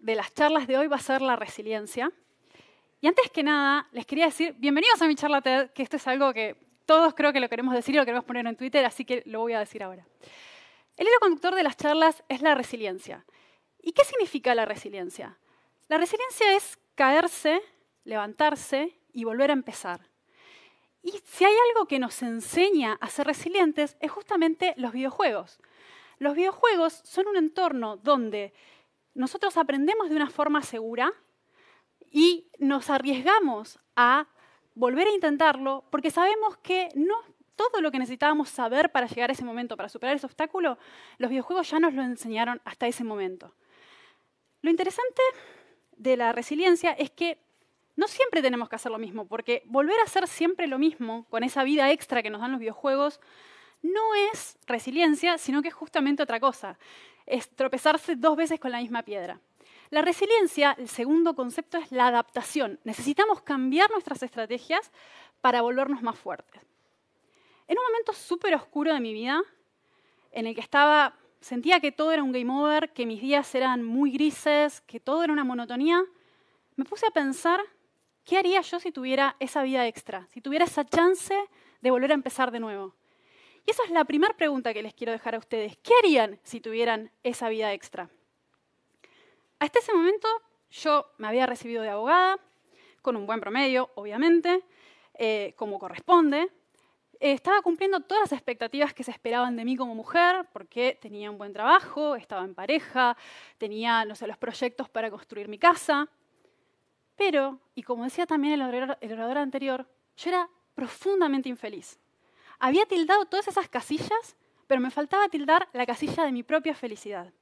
de las charlas de hoy va a ser la resiliencia. Y antes que nada, les quería decir, bienvenidos a mi charla TED, que esto es algo que todos creo que lo queremos decir y lo queremos poner en Twitter, así que lo voy a decir ahora. El hilo conductor de las charlas es la resiliencia. ¿Y qué significa la resiliencia? La resiliencia es caerse, levantarse y volver a empezar. Y si hay algo que nos enseña a ser resilientes es justamente los videojuegos. Los videojuegos son un entorno donde nosotros aprendemos de una forma segura y nos arriesgamos a volver a intentarlo porque sabemos que no todo lo que necesitábamos saber para llegar a ese momento, para superar ese obstáculo, los videojuegos ya nos lo enseñaron hasta ese momento. Lo interesante de la resiliencia es que no siempre tenemos que hacer lo mismo, porque volver a hacer siempre lo mismo con esa vida extra que nos dan los videojuegos no es resiliencia, sino que es justamente otra cosa es tropezarse dos veces con la misma piedra. La resiliencia, el segundo concepto, es la adaptación. Necesitamos cambiar nuestras estrategias para volvernos más fuertes. En un momento súper oscuro de mi vida, en el que estaba, sentía que todo era un game over, que mis días eran muy grises, que todo era una monotonía, me puse a pensar, ¿qué haría yo si tuviera esa vida extra? Si tuviera esa chance de volver a empezar de nuevo. Y esa es la primera pregunta que les quiero dejar a ustedes. ¿Qué harían si tuvieran esa vida extra? Hasta ese momento yo me había recibido de abogada, con un buen promedio, obviamente, eh, como corresponde. Eh, estaba cumpliendo todas las expectativas que se esperaban de mí como mujer, porque tenía un buen trabajo, estaba en pareja, tenía, no sé, los proyectos para construir mi casa. Pero, y como decía también el orador anterior, yo era profundamente infeliz. Había tildado todas esas casillas, pero me faltaba tildar la casilla de mi propia felicidad.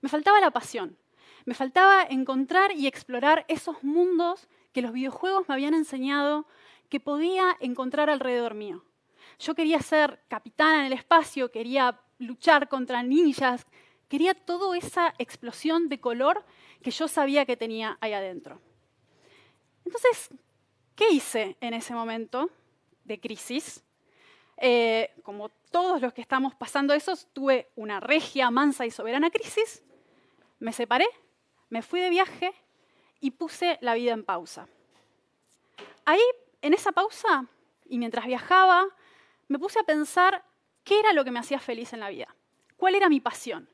Me faltaba la pasión. Me faltaba encontrar y explorar esos mundos que los videojuegos me habían enseñado que podía encontrar alrededor mío. Yo quería ser capitana en el espacio, quería luchar contra ninjas, quería toda esa explosión de color que yo sabía que tenía ahí adentro. Entonces, ¿qué hice en ese momento de crisis? Eh, como todos los que estamos pasando eso, tuve una regia, mansa y soberana crisis, me separé, me fui de viaje y puse la vida en pausa. Ahí, en esa pausa, y mientras viajaba, me puse a pensar qué era lo que me hacía feliz en la vida, cuál era mi pasión.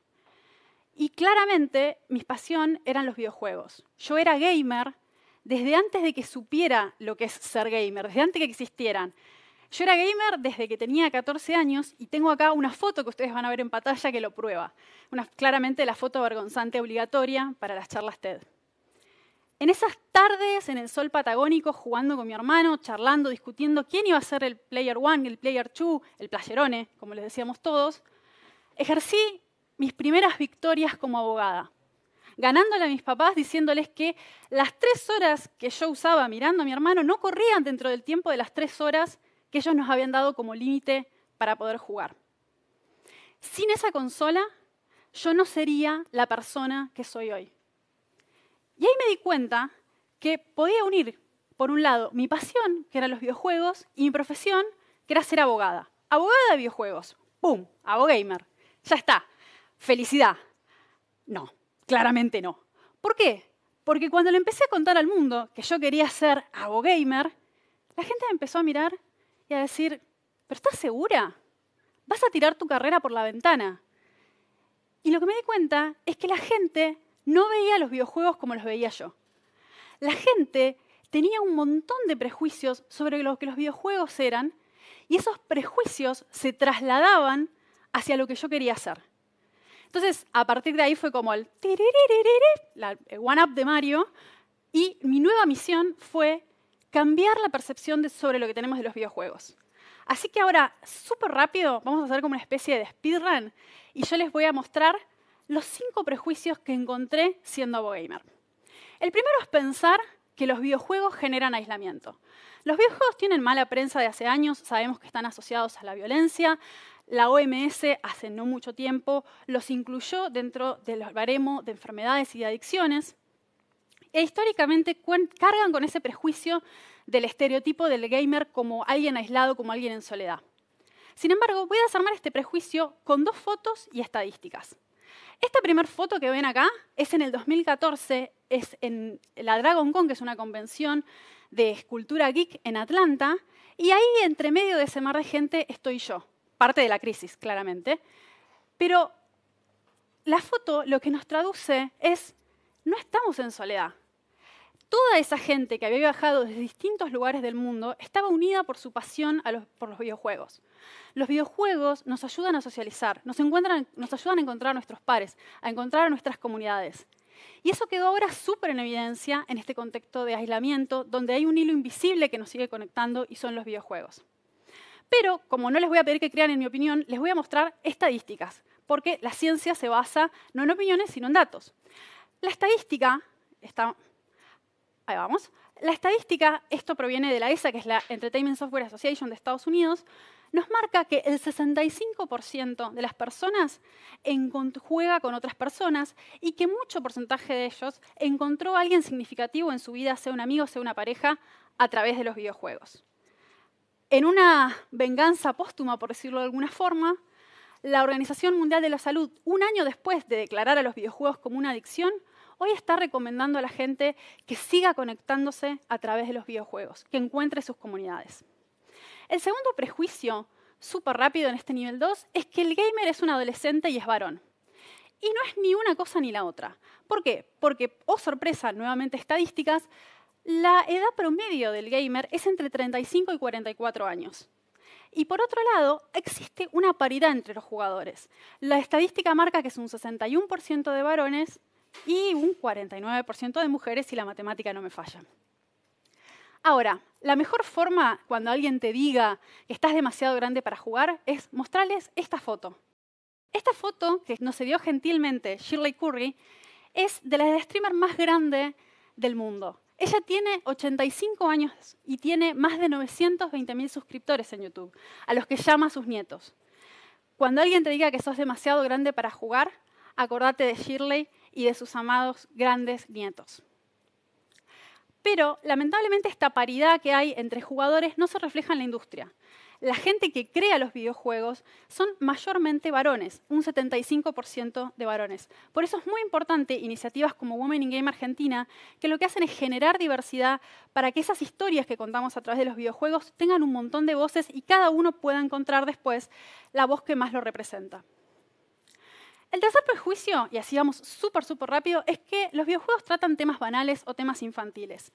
Y claramente mi pasión eran los videojuegos. Yo era gamer desde antes de que supiera lo que es ser gamer, desde antes de que existieran. Yo era gamer desde que tenía 14 años y tengo acá una foto que ustedes van a ver en pantalla que lo prueba. claramente la foto vergonzante obligatoria para las charlas TED. En esas tardes, en el sol patagónico, jugando con mi hermano, charlando, discutiendo quién iba a ser el player one, el player two, el playerone, como les decíamos todos, ejercí mis primeras victorias como abogada, ganándole a mis papás diciéndoles que las tres horas que yo usaba mirando a mi hermano no corrían dentro del tiempo de las tres horas que ellos nos habían dado como límite para poder jugar. Sin esa consola, yo no sería la persona que soy hoy. Y ahí me di cuenta que podía unir, por un lado, mi pasión, que eran los videojuegos, y mi profesión, que era ser abogada. Abogada de videojuegos. ¡Pum! gamer. Ya está. Felicidad. No, claramente no. ¿Por qué? Porque cuando le empecé a contar al mundo que yo quería ser gamer, la gente me empezó a mirar y a decir, ¿pero estás segura? Vas a tirar tu carrera por la ventana. Y lo que me di cuenta es que la gente no veía los videojuegos como los veía yo. La gente tenía un montón de prejuicios sobre lo que los videojuegos eran y esos prejuicios se trasladaban hacia lo que yo quería hacer. Entonces, a partir de ahí fue como el, la, el one-up de Mario y mi nueva misión fue cambiar la percepción sobre lo que tenemos de los videojuegos. Así que ahora, súper rápido, vamos a hacer como una especie de speedrun y yo les voy a mostrar los cinco prejuicios que encontré siendo gamer. El primero es pensar que los videojuegos generan aislamiento. Los videojuegos tienen mala prensa de hace años, sabemos que están asociados a la violencia. La OMS hace no mucho tiempo los incluyó dentro del baremo de enfermedades y de adicciones e históricamente cargan con ese prejuicio del estereotipo del gamer como alguien aislado, como alguien en soledad. Sin embargo, voy a desarmar este prejuicio con dos fotos y estadísticas. Esta primera foto que ven acá es en el 2014, es en la Dragon Con, que es una convención de escultura geek en Atlanta, y ahí entre medio de ese mar de gente estoy yo, parte de la crisis, claramente. Pero la foto lo que nos traduce es no estamos en soledad. Toda esa gente que había viajado desde distintos lugares del mundo estaba unida por su pasión por los videojuegos. Los videojuegos nos ayudan a socializar, nos, nos ayudan a encontrar a nuestros pares, a encontrar a nuestras comunidades. Y eso quedó ahora súper en evidencia en este contexto de aislamiento, donde hay un hilo invisible que nos sigue conectando y son los videojuegos. Pero, como no les voy a pedir que crean en mi opinión, les voy a mostrar estadísticas, porque la ciencia se basa no en opiniones, sino en datos. La estadística, está, vamos, la estadística, esto proviene de la ESA, que es la Entertainment Software Association de Estados Unidos, nos marca que el 65% de las personas juega con otras personas y que mucho porcentaje de ellos encontró a alguien significativo en su vida, sea un amigo, sea una pareja, a través de los videojuegos. En una venganza póstuma, por decirlo de alguna forma, la Organización Mundial de la Salud, un año después de declarar a los videojuegos como una adicción, hoy está recomendando a la gente que siga conectándose a través de los videojuegos, que encuentre sus comunidades. El segundo prejuicio, súper rápido en este nivel 2, es que el gamer es un adolescente y es varón. Y no es ni una cosa ni la otra. ¿Por qué? Porque, oh sorpresa, nuevamente estadísticas, la edad promedio del gamer es entre 35 y 44 años. Y por otro lado, existe una paridad entre los jugadores. La estadística marca que es un 61% de varones y un 49% de mujeres si la matemática no me falla. Ahora, la mejor forma cuando alguien te diga que estás demasiado grande para jugar es mostrarles esta foto. Esta foto que nos dio gentilmente Shirley Curry es de la streamer más grande del mundo. Ella tiene 85 años y tiene más de 920.000 suscriptores en YouTube, a los que llama a sus nietos. Cuando alguien te diga que sos demasiado grande para jugar, acordate de Shirley y de sus amados grandes nietos. Pero lamentablemente esta paridad que hay entre jugadores no se refleja en la industria. La gente que crea los videojuegos son mayormente varones, un 75% de varones. Por eso es muy importante iniciativas como Women in Game Argentina, que lo que hacen es generar diversidad para que esas historias que contamos a través de los videojuegos tengan un montón de voces y cada uno pueda encontrar después la voz que más lo representa. El tercer prejuicio, y así vamos súper, súper rápido, es que los videojuegos tratan temas banales o temas infantiles.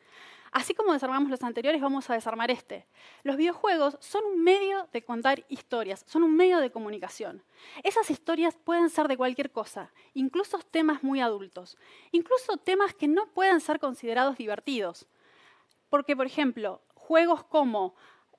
Así como desarmamos los anteriores, vamos a desarmar este. Los videojuegos son un medio de contar historias, son un medio de comunicación. Esas historias pueden ser de cualquier cosa, incluso temas muy adultos, incluso temas que no pueden ser considerados divertidos. Porque, por ejemplo, juegos como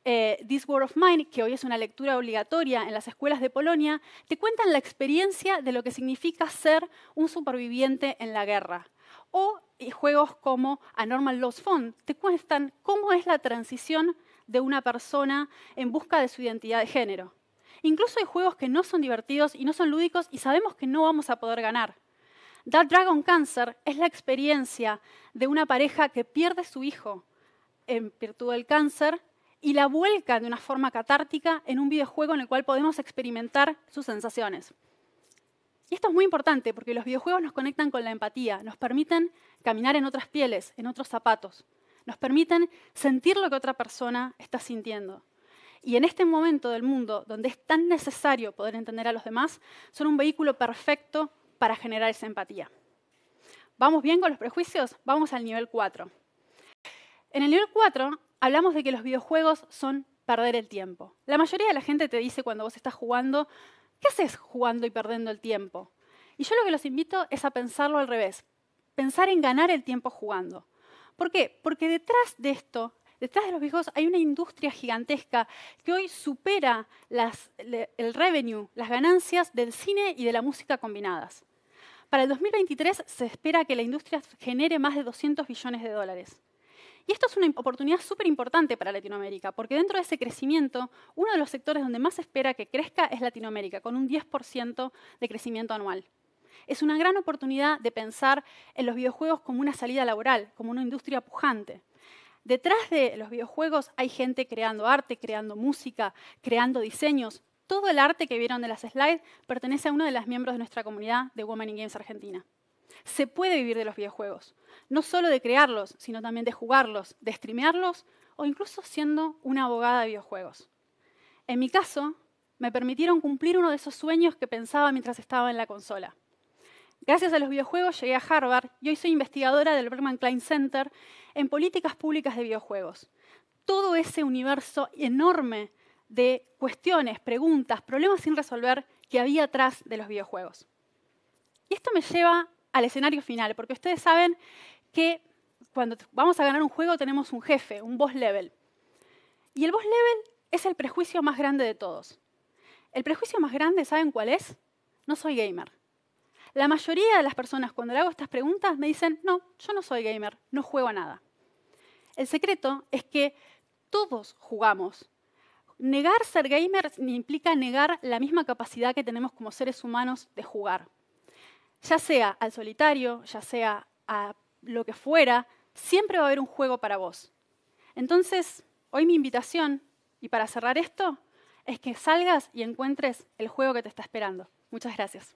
eh, This War of Mine, que hoy es una lectura obligatoria en las escuelas de Polonia, te cuentan la experiencia de lo que significa ser un superviviente en la guerra. O eh, juegos como Anormal Lost Fund te cuentan cómo es la transición de una persona en busca de su identidad de género. Incluso hay juegos que no son divertidos y no son lúdicos y sabemos que no vamos a poder ganar. Dark Dragon Cancer es la experiencia de una pareja que pierde su hijo en virtud del cáncer y la vuelca de una forma catártica en un videojuego en el cual podemos experimentar sus sensaciones. Y esto es muy importante porque los videojuegos nos conectan con la empatía, nos permiten caminar en otras pieles, en otros zapatos, nos permiten sentir lo que otra persona está sintiendo. Y en este momento del mundo donde es tan necesario poder entender a los demás, son un vehículo perfecto para generar esa empatía. ¿Vamos bien con los prejuicios? Vamos al nivel 4. En el nivel 4 hablamos de que los videojuegos son perder el tiempo. La mayoría de la gente te dice cuando vos estás jugando, ¿qué haces jugando y perdiendo el tiempo? Y yo lo que los invito es a pensarlo al revés, pensar en ganar el tiempo jugando. ¿Por qué? Porque detrás de esto, detrás de los videojuegos, hay una industria gigantesca que hoy supera el revenue, las ganancias del cine y de la música combinadas. Para el 2023 se espera que la industria genere más de 200 billones de dólares. Y esto es una oportunidad súper importante para Latinoamérica, porque dentro de ese crecimiento, uno de los sectores donde más se espera que crezca es Latinoamérica, con un 10% de crecimiento anual. Es una gran oportunidad de pensar en los videojuegos como una salida laboral, como una industria pujante. Detrás de los videojuegos hay gente creando arte, creando música, creando diseños. Todo el arte que vieron de las slides pertenece a uno de los miembros de nuestra comunidad de Women in Games Argentina. Se puede vivir de los videojuegos, no solo de crearlos, sino también de jugarlos, de streamearlos o incluso siendo una abogada de videojuegos. En mi caso, me permitieron cumplir uno de esos sueños que pensaba mientras estaba en la consola. Gracias a los videojuegos llegué a Harvard y hoy soy investigadora del Berman Klein Center en políticas públicas de videojuegos. Todo ese universo enorme de cuestiones, preguntas, problemas sin resolver que había atrás de los videojuegos. Y esto me lleva al escenario final, porque ustedes saben que cuando vamos a ganar un juego tenemos un jefe, un boss level. Y el boss level es el prejuicio más grande de todos. El prejuicio más grande, ¿saben cuál es? No soy gamer. La mayoría de las personas cuando le hago estas preguntas me dicen, no, yo no soy gamer, no juego a nada. El secreto es que todos jugamos. Negar ser gamer implica negar la misma capacidad que tenemos como seres humanos de jugar ya sea al solitario, ya sea a lo que fuera, siempre va a haber un juego para vos. Entonces, hoy mi invitación, y para cerrar esto, es que salgas y encuentres el juego que te está esperando. Muchas gracias.